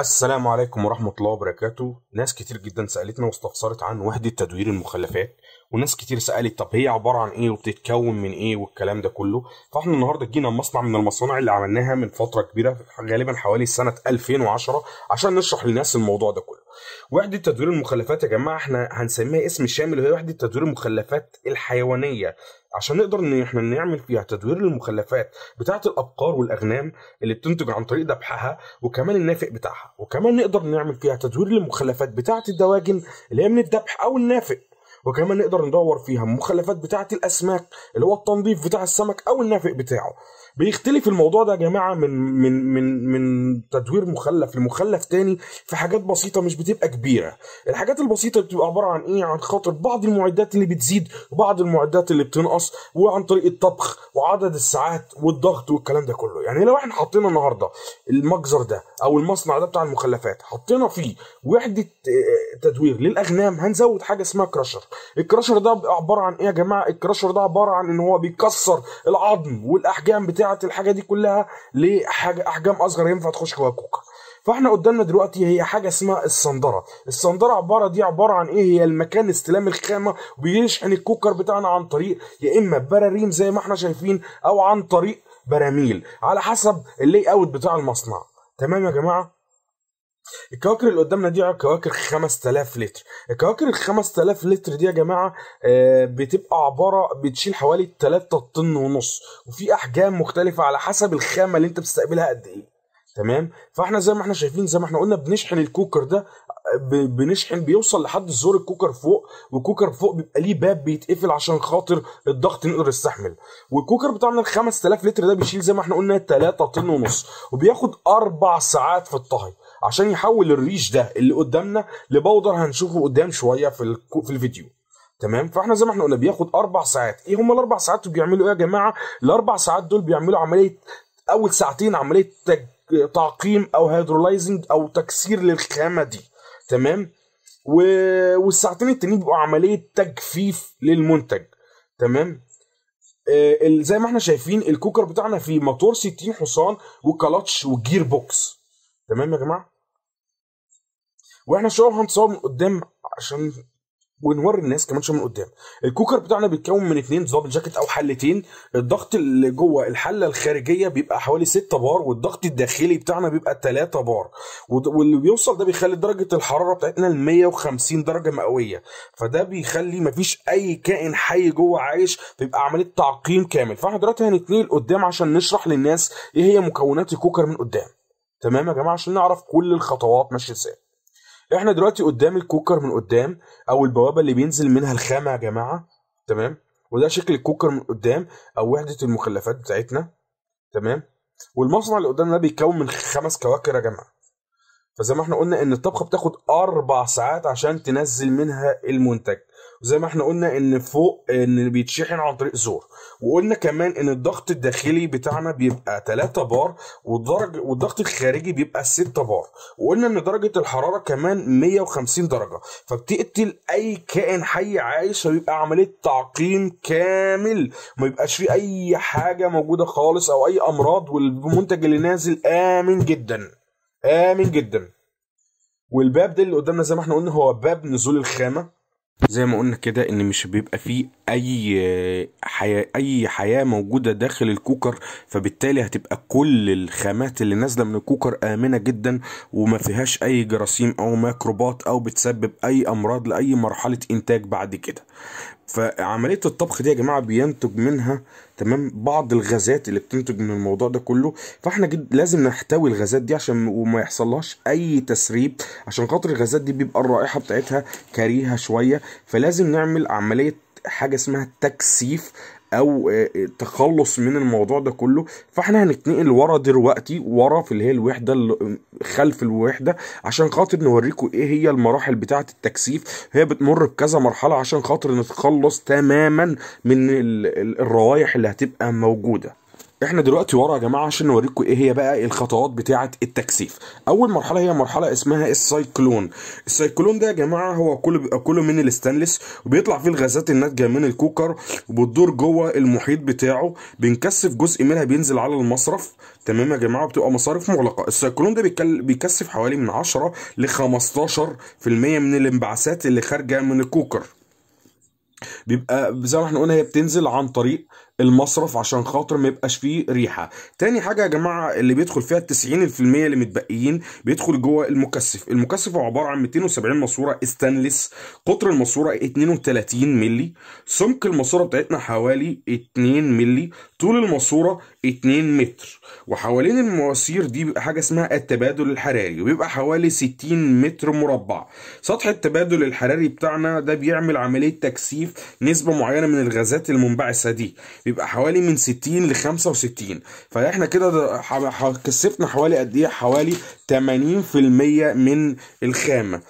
السلام عليكم ورحمة الله وبركاته ناس كتير جدا سألتنا واستفسرت عن وحدة تدوير المخلفات وناس كتير سألت طب هي عبارة عن ايه وبتتكون من ايه والكلام ده كله فاحنا النهاردة جينا مصنع من المصانع اللي عملناها من فترة كبيرة غالبا حوالي سنة 2010 عشان نشرح للناس الموضوع ده كله وحده تدوير المخلفات يا جماعه احنا هنسميها اسم شامل وهي وحده تدوير المخلفات الحيوانيه عشان نقدر ان احنا نعمل فيها تدوير المخلفات بتاعه الابقار والاغنام اللي بتنتج عن طريق ذبحها وكمان النافق بتاعها وكمان نقدر نعمل فيها تدوير المخلفات بتاعه الدواجن اللي هي من الذبح او النافق وكمان نقدر ندور فيها المخلفات بتاعه الاسماك اللي هو التنظيف بتاع السمك او النافق بتاعه بيختلف الموضوع ده يا جماعه من من من من تدوير مخلف لمخلف تاني في حاجات بسيطه مش بتبقى كبيره الحاجات البسيطه بتبقى عباره عن ايه عن خاطر بعض المعدات اللي بتزيد وبعض المعدات اللي بتنقص وعن طريق الطبخ وعدد الساعات والضغط والكلام ده كله يعني لو احنا حطينا النهارده المجزر ده او المصنع ده بتاع المخلفات حطينا فيه وحده آه، تدوير للاغنام هنزود حاجه اسمها كراشر الكراشر ده عباره عن ايه يا جماعه الكراشر ده عباره عن ان هو بيكسر العظم والاحجام بتاع بتاعت الحاجه دي كلها لاحجام اصغر ينفع تخش جوه كوكا فاحنا قدامنا دلوقتي هي حاجه اسمها الصندره الصندره عباره دي عباره عن ايه هي المكان استلام الخامه وبيشحن الكوكر بتاعنا عن طريق يا اما براريم زي ما احنا شايفين او عن طريق براميل على حسب اللي اوت بتاع المصنع تمام يا جماعه الكواكر اللي قدامنا دي كواكر 5000 لتر الكواكر ال 5000 لتر دي يا جماعه آه، بتبقى عباره بتشيل حوالي 3 طن ونص وفي احجام مختلفه على حسب الخامه اللي انت بتستقبلها قد ايه تمام فاحنا زي ما احنا شايفين زي ما احنا قلنا بنشحن الكوكر ده آه، بنشحن بيوصل لحد زور الكوكر فوق والكوكر فوق بيبقى ليه باب بيتقفل عشان خاطر الضغط نقدر يستحمل والكوكر بتاعنا ال 5000 لتر ده بيشيل زي ما احنا قلنا 3 طن ونص وبياخد اربع ساعات في الطهي عشان يحول الريش ده اللي قدامنا لبودر هنشوفه قدام شويه في في الفيديو تمام فاحنا زي ما احنا قلنا بياخد اربع ساعات ايه هم الاربع ساعات بيعملوا ايه يا جماعه الاربع ساعات دول بيعملوا عمليه اول ساعتين عمليه تعقيم او هيدرولايزنج او تكسير للخامه دي تمام و... والساعتين التانيين بيبقوا عمليه تجفيف للمنتج تمام آه زي ما احنا شايفين الكوكر بتاعنا فيه موتور 60 حصان وكلاتش وجير بوكس تمام يا جماعه واحنا الشاور هنصور من قدام عشان ونوري الناس كمان شويه من قدام الكوكر بتاعنا بيتكون من اثنين دبل جاكيت او حلتين الضغط اللي جوه الحله الخارجيه بيبقى حوالي 6 بار والضغط الداخلي بتاعنا بيبقى 3 بار واللي بيوصل ده بيخلي درجه الحراره بتاعتنا ل 150 درجه مئويه فده بيخلي مفيش اي كائن حي جوه عايش بيبقى عمليه تعقيم كامل فاحنا دلوقتي هنتنقل قدام عشان نشرح للناس ايه هي مكونات الكوكر من قدام تمام يا جماعه عشان نعرف كل الخطوات ماشيه ازاي احنا دلوقتي قدام الكوكر من قدام او البوابه اللي بينزل منها الخامه يا جماعه تمام وده شكل الكوكر من قدام او وحده المخلفات بتاعتنا تمام والمصنع اللي قدامنا ده بيتكون من خمس كواكر يا جماعه فزي ما احنا قلنا ان الطبخه بتاخد اربع ساعات عشان تنزل منها المنتج زي ما احنا قلنا ان فوق ان بيتشحن عن طريق زور وقلنا كمان ان الضغط الداخلي بتاعنا بيبقى 3 بار والدرج والضغط الخارجي بيبقى 6 بار وقلنا ان درجه الحراره كمان 150 درجه فبتقتل اي كائن حي عايش فبيبقى عمليه تعقيم كامل ما يبقاش فيه اي حاجه موجوده خالص او اي امراض والمنتج اللي نازل امن جدا امن جدا والباب ده اللي قدامنا زي ما احنا قلنا هو باب نزول الخامه زي ما قلنا كده ان مش بيبقى فيه اي آه، حياة اي حياة موجودة داخل الكوكر فبالتالي هتبقى كل الخامات اللي نازلة من الكوكر امنة جدا وما فيهاش اي جراثيم او ميكروبات او بتسبب اي امراض لاي مرحلة انتاج بعد كده فعملية الطبخ دي يا جماعة بينتج منها تمام بعض الغازات اللي بتنتج من الموضوع ده كله فاحنا جد لازم نحتوي الغازات دي عشان وما يحصلهاش اي تسريب عشان خاطر الغازات دي بيبقى الرائحة بتاعتها كريهة شوية فلازم نعمل عمليه حاجه اسمها تكثيف او آه، تخلص من الموضوع ده كله فاحنا هنتنقل ورا دلوقتي ورا في اللي هي الوحده اللي خلف الوحده عشان خاطر نوريكم ايه هي المراحل بتاعه التكثيف هي بتمر بكذا مرحله عشان خاطر نتخلص تماما من الروايح اللي هتبقى موجوده احنا دلوقتي ورا يا جماعه عشان نوريكم ايه هي بقى الخطوات بتاعه التكثيف اول مرحله هي مرحله اسمها السايكلون السايكلون ده يا جماعه هو كله كله من الستانلس وبيطلع فيه الغازات الناتجه من الكوكر وبتدور جوه المحيط بتاعه بنكثف جزء منها بينزل على المصرف تمام يا جماعه بتبقى مصارف مغلقه السايكلون ده بيكثف حوالي من 10 ل 15% من الانبعاثات اللي خارجه من الكوكر بيبقى زي ما احنا قلنا هي بتنزل عن طريق المصرف عشان خاطر ما يبقاش فيه ريحه تاني حاجه يا جماعه اللي بيدخل فيها ال 90% اللي متبقيين بيدخل جوه المكثف المكثف هو عباره عن 270 ماسوره ستانلس قطر الماسوره 32 مللي سمك الماسوره بتاعتنا حوالي 2 مللي طول الماسوره 2 متر وحوالين المواسير دي بيبقى حاجه اسمها التبادل الحراري وبيبقى حوالي 60 متر مربع سطح التبادل الحراري بتاعنا ده بيعمل عمليه تكثيف نسبه معينه من الغازات المنبعثه دي بيبقى حوالي من 60 ل 65 فاحنا كده كثفنا حوالي قد ايه حوالي 80% من الخامه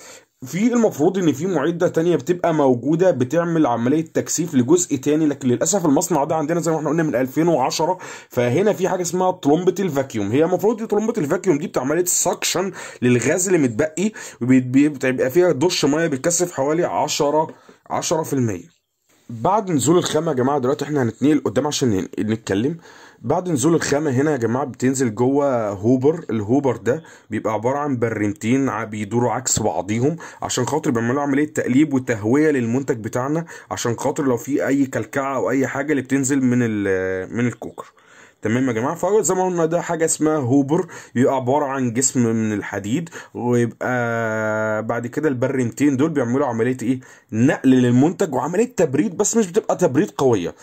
في المفروض ان في معده تانية بتبقى موجوده بتعمل عمليه تكثيف لجزء تاني لكن للاسف المصنع ده عندنا زي ما احنا قلنا من 2010 فهنا في حاجه اسمها طلمبه الفاكيوم هي المفروض طلمبه الفاكيوم دي بتعمل عمليه سكشن للغاز اللي متبقي بيبقى فيها دش ميه بيتكثف حوالي 10 10% بعد نزول الخامة يا جماعة دلوقتي احنا هنتنقل قدام عشان نتكلم بعد نزول الخامة هنا يا جماعة بتنزل جوه هوبر الهوبر ده بيبقى عبارة عن برنتين بيدوروا عكس بعضيهم عشان خاطر بيعملوا عملية تقليب وتهوية للمنتج بتاعنا عشان خاطر لو في أي كلكعة أو أي حاجة اللي بتنزل من من الكوكر تمام يا جماعه فزي ما قلنا ده حاجه اسمها هوبر يبقى عباره عن جسم من الحديد ويبقى بعد كده البرنتين دول بيعملوا عمليه ايه نقل للمنتج وعمليه تبريد بس مش بتبقى تبريد قويه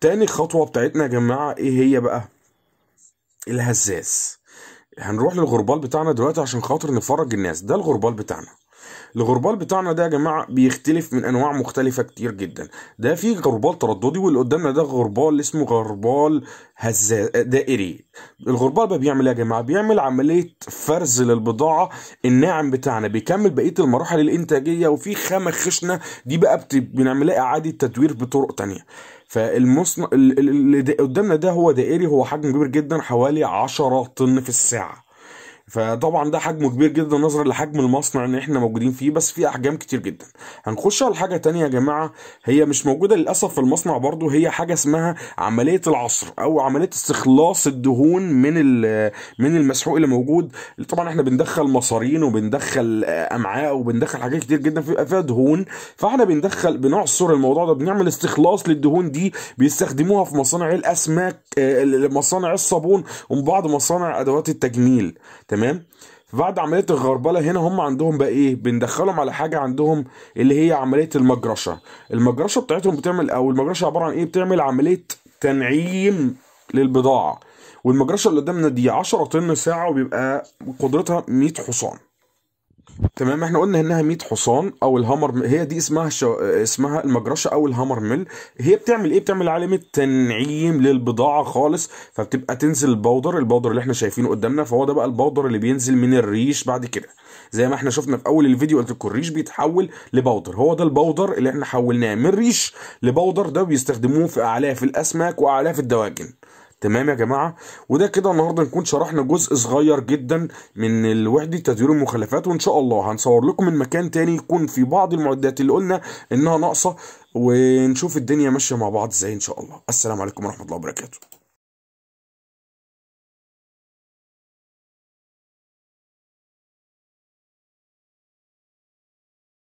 تاني خطوه بتاعتنا يا جماعه ايه هي بقى الهزاز هنروح للغربال بتاعنا دلوقتي عشان خاطر نفرج الناس ده الغربال بتاعنا الغربال بتاعنا ده يا جماعه بيختلف من انواع مختلفه كتير جدا ده في غربال ترددي واللي قدامنا ده غربال اسمه غربال هزا دائري الغربال بقى بيعمل ايه يا جماعه بيعمل عمليه فرز للبضاعه الناعم بتاعنا بيكمل بقيه المراحل الانتاجيه وفي خامه خشنه دي بقى بنعملها اعاده تدوير بطرق تانية فالمصنع اللي قدامنا ده هو دائري هو حجم كبير جدا حوالي 10 طن في الساعه فطبعا ده حجمه كبير جدا نظرا لحجم المصنع ان احنا موجودين فيه بس في احجام كتير جدا هنخش على حاجه تانية يا جماعه هي مش موجوده للاسف في المصنع برضو هي حاجه اسمها عمليه العصر او عمليه استخلاص الدهون من من المسحوق اللي موجود طبعا احنا بندخل مصارين وبندخل امعاء وبندخل حاجات كتير جدا بيبقى فيها دهون فاحنا بندخل بنعصر الموضوع ده بنعمل استخلاص للدهون دي بيستخدموها في مصانع الاسماك آه، مصانع الصابون وبعض مصانع ادوات التجميل تمام تمام بعد عمليه الغربله هنا هم عندهم بقى ايه بندخلهم على حاجه عندهم اللي هي عمليه المجرشه المجرشه بتاعتهم بتعمل او المجرشه عباره عن ايه بتعمل عمليه تنعيم للبضاعه والمجرشه اللي قدامنا دي 10 طن ساعه وبيبقى قدرتها 100 حصان تمام احنا قلنا انها 100 حصان او الهامر هي دي اسمها شو... اسمها المجرشه او الهامر ميل هي بتعمل ايه بتعمل علامه تنعيم للبضاعه خالص فبتبقى تنزل البودر البودر اللي احنا شايفينه قدامنا فهو ده بقى البودر اللي بينزل من الريش بعد كده زي ما احنا شفنا في اول الفيديو قلت لكم الريش بيتحول لبودر هو ده البودر اللي احنا حولناه من ريش لبودر ده بيستخدموه في اعلاف الاسماك واعلاف الدواجن تمام يا جماعه وده كده النهارده نكون شرحنا جزء صغير جدا من الوحده تدوير المخلفات وان شاء الله هنصور لكم من مكان تاني يكون في بعض المعدات اللي قلنا انها ناقصه ونشوف الدنيا ماشيه مع بعض ازاي ان شاء الله السلام عليكم ورحمه الله وبركاته